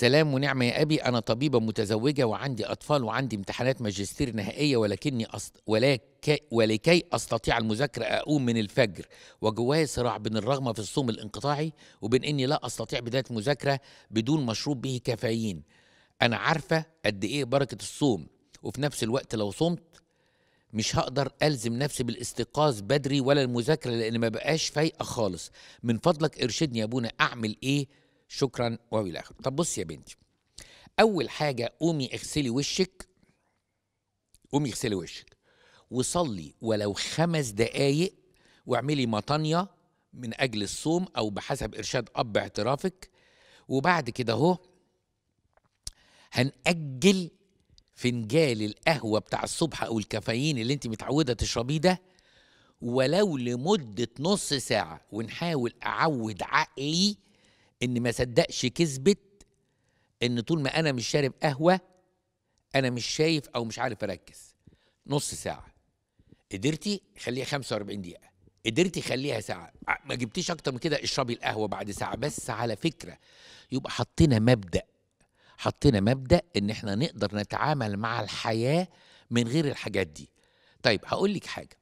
سلام ونعمة يا أبي أنا طبيبة متزوجة وعندي أطفال وعندي امتحانات ماجستير نهائية ولكني أصد... ولك... ولكي أستطيع المذاكرة أقوم من الفجر وجواي صراع بين الرغبة في الصوم الانقطاعي وبين إني لا أستطيع بداية مذاكرة بدون مشروب به كافيين أنا عارفة قد إيه بركة الصوم وفي نفس الوقت لو صمت مش هقدر ألزم نفسي بالاستيقاظ بدري ولا المذاكرة لأن ما بقاش فايقة خالص من فضلك ارشدني يا أبونا أعمل إيه شكرا والى اخره طب بص يا بنتي اول حاجه قومي اغسلي وشك قومي اغسلي وشك وصلي ولو خمس دقايق واعملي مطانية من أجل الصوم أو بحسب إرشاد أب اعترافك وبعد كده أهو هنأجل فنجال القهوة بتاع الصبح أو الكافيين اللي أنت متعودة تشربيه ده ولو لمدة نص ساعة ونحاول أعود عقلي ان ما صدقش كذبه ان طول ما انا مش شارب قهوه انا مش شايف او مش عارف اركز نص ساعه قدرتي خليها 45 دقيقه قدرتي خليها ساعه آه، ما جبتيش اكتر من كده اشربي القهوه بعد ساعه بس على فكره يبقى حطينا مبدا حطينا مبدا ان احنا نقدر نتعامل مع الحياه من غير الحاجات دي طيب هقول لك حاجه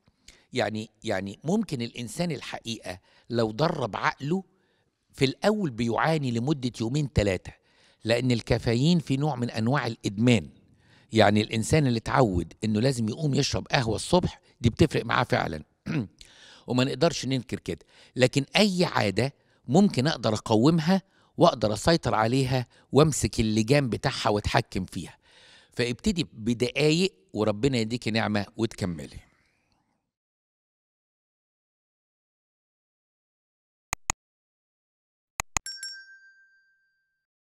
يعني يعني ممكن الانسان الحقيقه لو درب عقله في الأول بيعاني لمدة يومين ثلاثة لأن الكافيين في نوع من أنواع الإدمان يعني الإنسان اللي اتعود إنه لازم يقوم يشرب قهوة الصبح دي بتفرق معاه فعلا وما نقدرش ننكر كده لكن أي عادة ممكن أقدر أقومها وأقدر أسيطر عليها وأمسك اللجام بتاعها وأتحكم فيها فابتدي بدقايق وربنا يديكي نعمة وتكملي